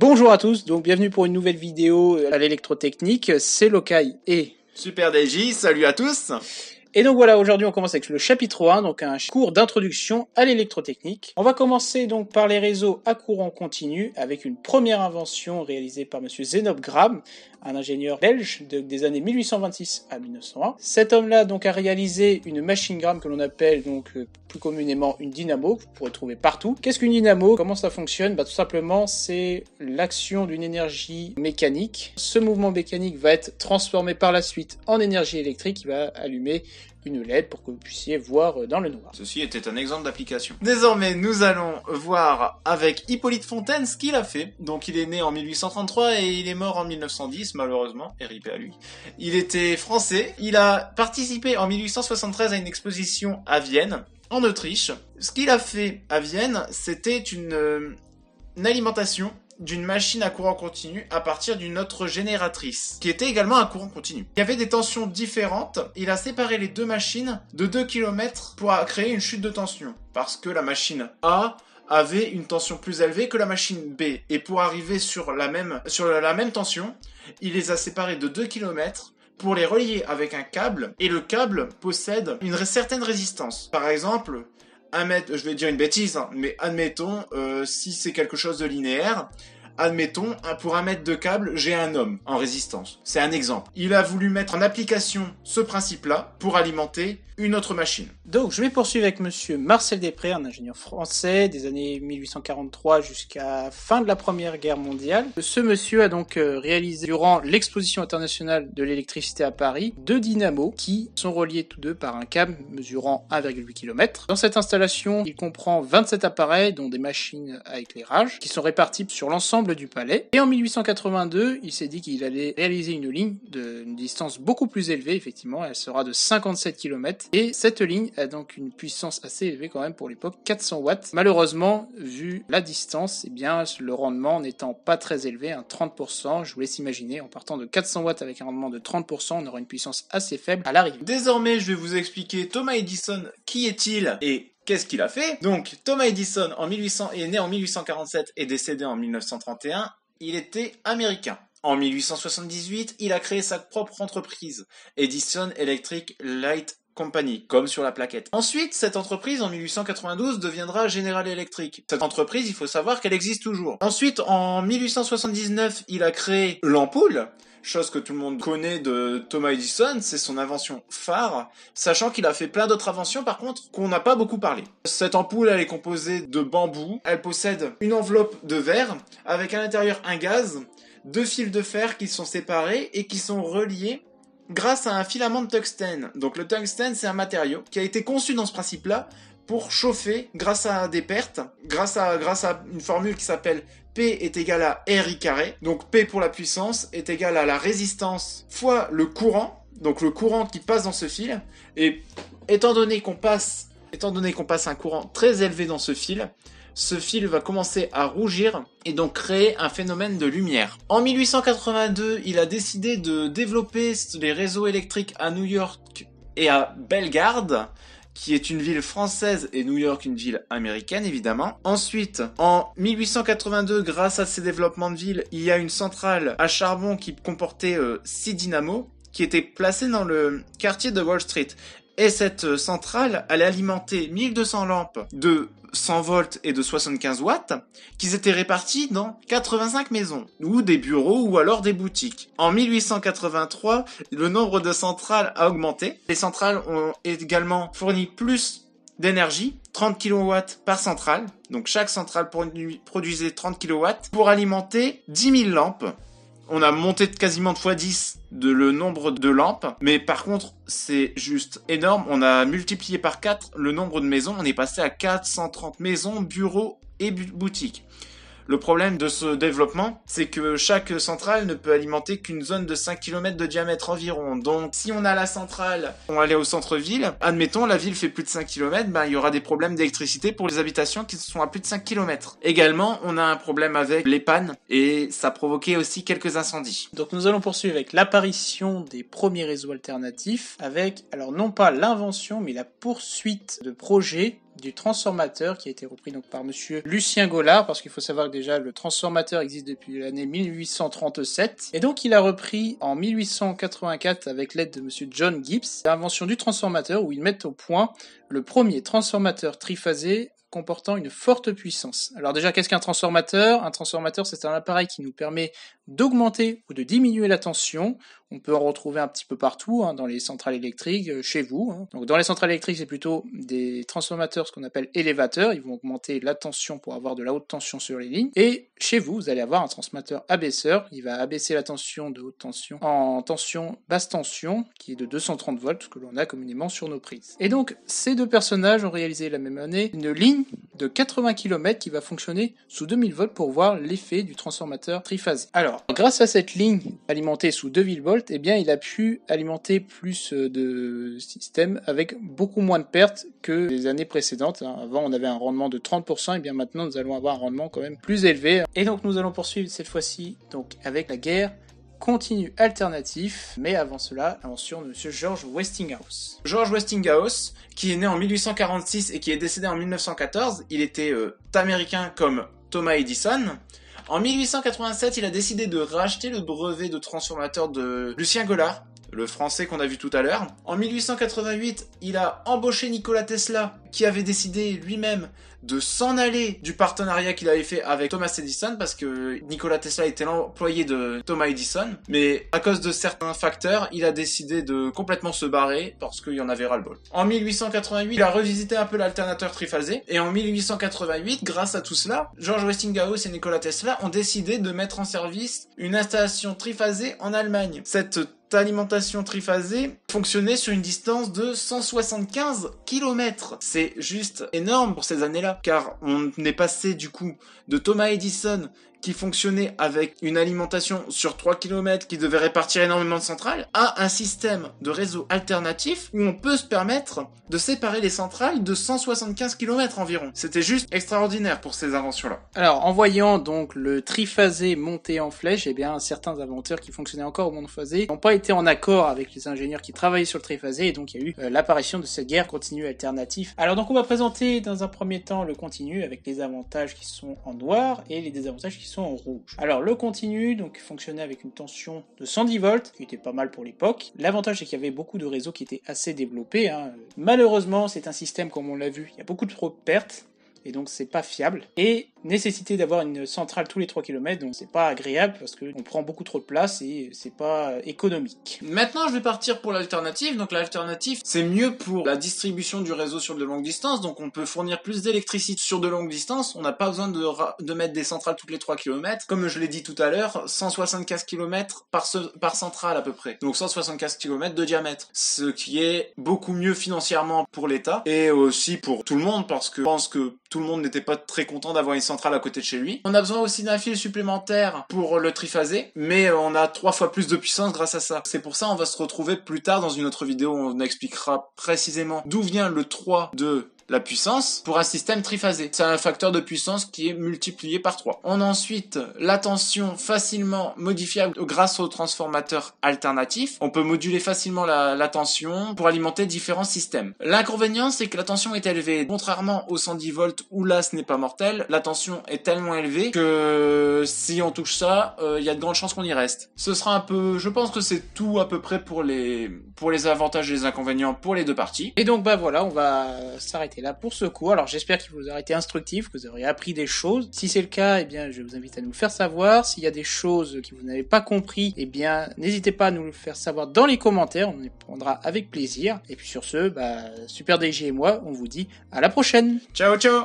Bonjour à tous, donc bienvenue pour une nouvelle vidéo à l'électrotechnique. C'est Lokai et Super DJ, salut à tous et donc voilà, aujourd'hui on commence avec le chapitre 1, donc un cours d'introduction à l'électrotechnique. On va commencer donc par les réseaux à courant continu avec une première invention réalisée par monsieur Zenob Graham, un ingénieur belge des années 1826 à 1901. Cet homme-là donc a réalisé une machine Graham que l'on appelle donc euh, plus communément une dynamo, que vous pourrez trouver partout. Qu'est-ce qu'une dynamo Comment ça fonctionne bah, Tout simplement c'est l'action d'une énergie mécanique. Ce mouvement mécanique va être transformé par la suite en énergie électrique qui va allumer une LED pour que vous puissiez voir euh, dans le noir. Ceci était un exemple d'application. Désormais, nous allons voir avec Hippolyte Fontaine ce qu'il a fait. Donc il est né en 1833 et il est mort en 1910, malheureusement, RIP à lui. Il était français, il a participé en 1873 à une exposition à Vienne, en Autriche. Ce qu'il a fait à Vienne, c'était une euh, alimentation d'une machine à courant continu à partir d'une autre génératrice, qui était également à courant continu. Il y avait des tensions différentes, il a séparé les deux machines de 2 km pour créer une chute de tension, parce que la machine A avait une tension plus élevée que la machine B, et pour arriver sur la même, sur la même tension, il les a séparés de 2 km pour les relier avec un câble, et le câble possède une certaine résistance. Par exemple, je vais dire une bêtise, hein, mais admettons, euh, si c'est quelque chose de linéaire, Admettons, pour un mètre de câble, j'ai un homme en résistance. C'est un exemple. Il a voulu mettre en application ce principe-là pour alimenter une autre machine. Donc, je vais poursuivre avec monsieur Marcel Després, un ingénieur français des années 1843 jusqu'à fin de la Première Guerre mondiale. Ce monsieur a donc euh, réalisé, durant l'exposition internationale de l'électricité à Paris, deux dynamos qui sont reliés tous deux par un câble mesurant 1,8 km. Dans cette installation, il comprend 27 appareils, dont des machines à éclairage, qui sont répartis sur l'ensemble du palais. Et en 1882, il s'est dit qu'il allait réaliser une ligne d'une distance beaucoup plus élevée, effectivement, elle sera de 57 km. Et cette ligne a donc une puissance assez élevée quand même pour l'époque, 400 watts. Malheureusement, vu la distance, et eh bien, le rendement n'étant pas très élevé, un 30%, je vous laisse imaginer, en partant de 400 watts avec un rendement de 30%, on aura une puissance assez faible à l'arrivée. Désormais, je vais vous expliquer Thomas Edison, qui est-il et Qu'est-ce qu'il a fait Donc Thomas Edison en 1800, est né en 1847 et décédé en 1931. Il était américain. En 1878, il a créé sa propre entreprise, Edison Electric Light Company, comme sur la plaquette. Ensuite, cette entreprise, en 1892, deviendra General Electric. Cette entreprise, il faut savoir qu'elle existe toujours. Ensuite, en 1879, il a créé l'ampoule, chose que tout le monde connaît de Thomas Edison, c'est son invention phare, sachant qu'il a fait plein d'autres inventions par contre qu'on n'a pas beaucoup parlé. Cette ampoule, elle est composée de bambou, elle possède une enveloppe de verre avec à l'intérieur un gaz, deux fils de fer qui sont séparés et qui sont reliés grâce à un filament de tungstène. Donc le tungstène, c'est un matériau qui a été conçu dans ce principe-là pour chauffer grâce à des pertes, grâce à, grâce à une formule qui s'appelle P est égal à RI carré. Donc P pour la puissance est égal à la résistance fois le courant, donc le courant qui passe dans ce fil. Et étant donné qu'on passe, étant donné qu'on passe un courant très élevé dans ce fil, ce fil va commencer à rougir et donc créer un phénomène de lumière. En 1882, il a décidé de développer les réseaux électriques à New York et à Bellegarde, qui est une ville française et New York une ville américaine évidemment. Ensuite, en 1882, grâce à ces développements de ville, il y a une centrale à charbon qui comportait 6 euh, dynamos qui était placée dans le quartier de Wall Street. Et cette euh, centrale allait alimenter 1200 lampes de 100 volts et de 75 watts, qui étaient répartis dans 85 maisons, ou des bureaux, ou alors des boutiques. En 1883, le nombre de centrales a augmenté. Les centrales ont également fourni plus d'énergie, 30 kW par centrale. Donc chaque centrale produisait 30 kW pour alimenter 10 000 lampes on a monté quasiment de fois 10 de le nombre de lampes, mais par contre, c'est juste énorme. On a multiplié par 4 le nombre de maisons. On est passé à 430 maisons, bureaux et boutiques. Le problème de ce développement, c'est que chaque centrale ne peut alimenter qu'une zone de 5 km de diamètre environ. Donc si on a la centrale, on va aller au centre-ville, admettons la ville fait plus de 5 km, ben, il y aura des problèmes d'électricité pour les habitations qui sont à plus de 5 km. Également, on a un problème avec les pannes et ça provoquait aussi quelques incendies. Donc nous allons poursuivre avec l'apparition des premiers réseaux alternatifs avec, alors non pas l'invention, mais la poursuite de projets du transformateur qui a été repris donc par monsieur Lucien Gollard parce qu'il faut savoir que déjà le transformateur existe depuis l'année 1837 et donc il a repris en 1884 avec l'aide de monsieur John Gibbs l'invention du transformateur où ils mettent au point le premier transformateur triphasé comportant une forte puissance. Alors déjà, qu'est-ce qu'un transformateur Un transformateur, c'est un appareil qui nous permet d'augmenter ou de diminuer la tension. On peut en retrouver un petit peu partout, hein, dans les centrales électriques, euh, chez vous. Hein. Donc dans les centrales électriques, c'est plutôt des transformateurs, ce qu'on appelle élévateurs. Ils vont augmenter la tension pour avoir de la haute tension sur les lignes. Et chez vous, vous allez avoir un transformateur abaisseur. Il va abaisser la tension de haute tension en tension basse tension, qui est de 230 volts, ce que l'on a communément sur nos prises. Et donc, ces deux personnages ont réalisé la même année une ligne de 80 km qui va fonctionner sous 2000 volts pour voir l'effet du transformateur triphasé. Alors, grâce à cette ligne alimentée sous 2000 volts, eh bien, il a pu alimenter plus euh, de systèmes avec beaucoup moins de pertes que les années précédentes. Hein. Avant, on avait un rendement de 30%, et eh bien maintenant, nous allons avoir un rendement quand même plus élevé. Et donc, nous allons poursuivre cette fois-ci donc avec la guerre continue alternatif, mais avant cela, mention de Monsieur George Westinghouse. George Westinghouse, qui est né en 1846 et qui est décédé en 1914, il était euh, américain comme Thomas Edison. En 1887, il a décidé de racheter le brevet de transformateur de Lucien Gollard, le français qu'on a vu tout à l'heure. En 1888, il a embauché Nikola Tesla, qui avait décidé lui-même de s'en aller du partenariat qu'il avait fait avec Thomas Edison, parce que Nikola Tesla était l'employé de Thomas Edison, mais à cause de certains facteurs, il a décidé de complètement se barrer, parce qu'il y en avait ras-le-bol. En 1888, il a revisité un peu l'alternateur triphasé, et en 1888, grâce à tout cela, George Westinghouse et Nikola Tesla ont décidé de mettre en service une installation triphasée en Allemagne. Cette alimentation triphasée fonctionnait sur une distance de 175 km. C'est juste énorme pour ces années-là, car on est passé du coup de Thomas Edison qui fonctionnait avec une alimentation sur 3 km qui devait répartir énormément de centrales, à un système de réseau alternatif où on peut se permettre de séparer les centrales de 175 km environ. C'était juste extraordinaire pour ces inventions-là. Alors, en voyant donc le triphasé monté en flèche, eh bien, certains inventeurs qui fonctionnaient encore au monophasé n'ont pas été en accord avec les ingénieurs qui travaillé sur le triphasé et donc il y a eu euh, l'apparition de cette guerre continue alternatif. Alors donc on va présenter dans un premier temps le continu avec les avantages qui sont en noir et les désavantages qui sont en rouge. Alors le continu donc fonctionnait avec une tension de 110 volts qui était pas mal pour l'époque. L'avantage c'est qu'il y avait beaucoup de réseaux qui étaient assez développés. Hein. Malheureusement c'est un système comme on l'a vu, il y a beaucoup de pertes et donc c'est pas fiable. Et nécessité d'avoir une centrale tous les 3 km, donc c'est pas agréable parce qu'on prend beaucoup trop de place et c'est pas économique. Maintenant, je vais partir pour l'alternative. Donc l'alternative, c'est mieux pour la distribution du réseau sur de longues distances, donc on peut fournir plus d'électricité sur de longues distances, on n'a pas besoin de, de, mettre des centrales toutes les 3 km. Comme je l'ai dit tout à l'heure, 175 km par, par centrale à peu près, donc 175 km de diamètre, ce qui est beaucoup mieux financièrement pour l'État et aussi pour tout le monde parce que je pense que tout le monde n'était pas très content d'avoir une centrale à côté de chez lui. On a besoin aussi d'un fil supplémentaire pour le triphasé, mais euh, on a trois fois plus de puissance grâce à ça. C'est pour ça on va se retrouver plus tard dans une autre vidéo, on expliquera précisément d'où vient le 3 de la puissance pour un système triphasé. C'est un facteur de puissance qui est multiplié par 3. On a ensuite la tension facilement modifiable grâce au transformateur alternatif. On peut moduler facilement la, tension pour alimenter différents systèmes. L'inconvénient, c'est que la tension est élevée. Contrairement aux 110 volts où là ce n'est pas mortel, la tension est tellement élevée que si on touche ça, euh, il y a de grandes chances qu'on y reste. Ce sera un peu, je pense que c'est tout à peu près pour les, pour les avantages et les inconvénients pour les deux parties. Et donc bah voilà, on va s'arrêter là pour ce coup, Alors j'espère qu'il vous aura été instructif, que vous aurez appris des choses. Si c'est le cas, eh bien je vous invite à nous le faire savoir. S'il y a des choses que vous n'avez pas compris, et eh bien n'hésitez pas à nous le faire savoir dans les commentaires. On y prendra avec plaisir. Et puis sur ce, bah, Super DG et moi, on vous dit à la prochaine. Ciao ciao